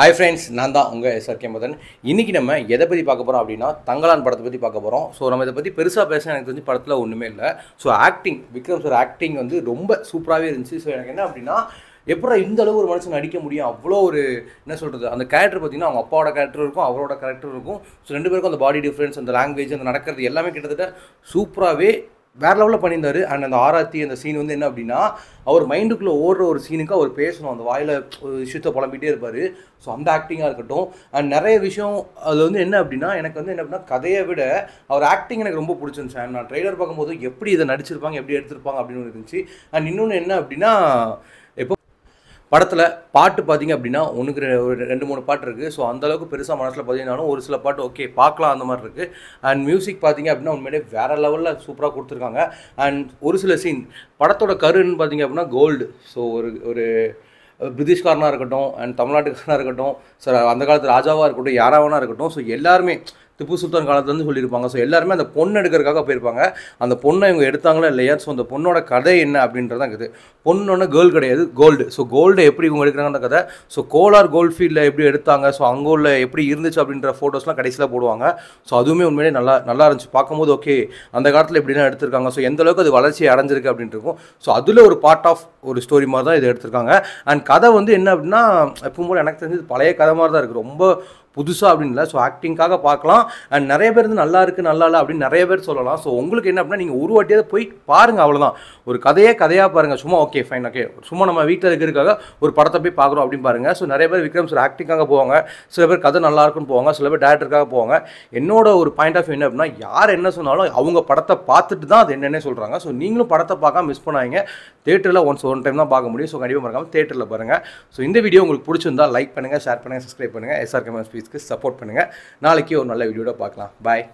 hi friends நான் தான் உங்கள் கே மதன் இன்றைக்கி நம்ம எதை பற்றி பார்க்க போகிறோம் அப்படின்னா தங்கலான் படத்தை பற்றி பார்க்க போகிறோம் ஸோ நம்ம இதை பற்றி பெருசாக பேச எனக்கு தெரிஞ்சு படத்தில் ஒன்றுமே இல்லை so acting Vikram sir acting வந்து ரொம்ப சூப்பராகவே இருந்துச்சு ஸோ எனக்கு என்ன அப்படின்னா எப்படா இந்த அளவு ஒரு மனுஷன் நடிக்க முடியும் அவ்வளோ ஒரு என்ன சொல்கிறது அந்த கேரக்டர் பார்த்தீங்கன்னா அவங்க அப்பாவோட கேரக்டர் இருக்கும் அவரோட கேரக்டர் இருக்கும் ஸோ ரெண்டு பேருக்கும் அந்த பாடி டிஃப்ரென்ஸ் அந்த லாங்குவேஜ் அந்த நடக்கிறது எல்லாமே கிட்டத்தட்ட சூப்பராகவே வேறு லெவலில் பண்ணியிருந்தாரு அண்ட் அந்த ஆராத்தி அந்த சீன் வந்து என்ன அப்படின்னா அவர் மைண்டுக்குள்ளே ஓடுற ஒரு சீனுக்கு அவர் பேசணும் அந்த வாயில் ஒரு விஷயத்தை புலம்பிகிட்டே இருப்பார் ஸோ அந்த ஆக்டிங்காக இருக்கட்டும் அண்ட் நிறைய விஷயம் அது வந்து என்ன அப்படின்னா எனக்கு வந்து என்ன அப்படின்னா கதையை விட அவர் ஆக்டிங் எனக்கு ரொம்ப பிடிச்சிருந்துச்சு அண்ட் நான் ட்ரெய்லர் பார்க்கும்போது எப்படி இதை நடிச்சிருப்பாங்க எப்படி எடுத்திருப்பாங்க அப்படின்னு இருந்துச்சு அண்ட் இன்னொன்று என்ன அப்படின்னா எப்போ படத்தில் பாட்டு பார்த்தீங்க அப்படின்னா ஒன்றுக்கு ரெண்டு மூணு பாட்டு இருக்குது ஸோ அந்தளவுக்கு பெருசாக மனசில் பார்த்தீங்கன்னாலும் ஒரு சில பாட்டு ஓகே பார்க்கலாம் அந்த மாதிரி இருக்குது அண்ட் மியூசிக் பார்த்தீங்க அப்படின்னா உண்மையிலே வேறு லெவலில் சூப்பராக கொடுத்துருக்காங்க அண்ட் ஒரு சில சீன் படத்தோட கருன்னு பார்த்தீங்க அப்படின்னா கோல்டு ஸோ ஒரு ஒரு பிரிட்டிஷ்காரனாக இருக்கட்டும் அண்ட் தமிழ்நாட்டுக்காரனாக இருக்கட்டும் சார் அந்த காலத்து ராஜாவாக இருக்கட்டும் யாராவனாக இருக்கட்டும் ஸோ எல்லாருமே திப்பு சுல்தான் காலத்துலேருந்து சொல்லியிருப்பாங்க ஸோ எல்லாருமே அந்த பொண்ணு எடுக்கிறதுக்காக போயிருப்பாங்க அந்த பொண்ணை இவங்க எடுத்தாங்களா இல்லையா ஸோ அந்த பொண்ணோட கதை என்ன அப்படின்றதான் இருக்குது பொண்ணோட கேர்ள் கிடையாது கோல்டு ஸோ கோல்டு எப்படி இவங்க எடுக்கிறாங்கன்ற கதை ஸோ கோலார் கோல்ட் ஃபீல்டில் எப்படி எடுத்தாங்க ஸோ அங்கே உள்ள எப்படி இருந்துச்சு அப்படின்ற ஃபோட்டோஸ்லாம் கடைசியில் போடுவாங்க ஸோ அதுவுமே உண்மையிலே நல்லா நல்லா இருந்துச்சு பார்க்கும்போது ஓகே அந்த காலத்தில் எப்படிலாம் எடுத்திருக்காங்க ஸோ எந்த அளவுக்கு அது வளர்ச்சி அடைஞ்சிருக்கு அப்படின்ட்டு இருக்கும் ஸோ அதில் ஒரு பார்ட் ஆஃப் ஒரு ஸ்டோரி மாதிரி தான் இது எடுத்திருக்காங்க அண்ட் கதை வந்து என்ன அப்படின்னா எப்பவும் போல எனக்கு தெரிஞ்சது பழைய கதை மாதிரி தான் இருக்குது ரொம்ப புதுசாக அப்படின்ல ஸோ ஆக்டிங்காக பார்க்கலாம் அண்ட் நிறைய பேர் வந்து நல்லா இருக்குது நல்லா இல்லை அப்படின்னு நிறைய பேர் சொல்லலாம் ஸோ உங்களுக்கு என்ன அப்படின்னா நீங்கள் ஒரு வாட்டியாக போய் பாருங்கள் அவ்வளோதான் ஒரு கதையே கதையாக பாருங்கள் சும்மா ஓகே ஃபைன் ஓகே சும்மா நம்ம வீட்டில் இருக்கிறதுக்காக ஒரு படத்தை போய் பார்க்குறோம் அப்படின்னு பாருங்கள் ஸோ நிறைய பேர் விக்ரம் சார் ஆக்டிங்காக போவாங்க சில பேர் கதை நல்லா இருக்குன்னு போவாங்க சில பேர் டேரக்டருக்காக போவாங்க என்னோட ஒரு பாயிண்ட் ஆஃப் என்ன அப்படின்னா யார் என்ன சொன்னாலும் அவங்க படத்தை பார்த்துட்டு தான் அது என்னென்ன சொல்கிறாங்க ஸோ நீங்களும் படத்தை பார்க்காம மிஸ் பண்ணாங்க தேட்டரில் ஒன்ஸ் ஒன் டைம் தான் பார்க்க முடியும் ஸோ கண்டிப்பாக மறக்காமல் தேட்டரில் பாருங்கள் ஸோ இந்த வீடியோ உங்களுக்கு பிடிச்சிருந்தா லைக் பண்ணுங்கள் ஷேர் பண்ணுங்கள் சப்ஸ்கிரைப் பண்ணுங்கள் எஸ்ஆர் கமர்ஸ் ஸ்பீஸ்க்கு சப்போர்ட் பண்ணுங்கள் நாளைக்கு ஒரு நல்ல வீடியோ வீடியோட பார்க்கலாம் பாய்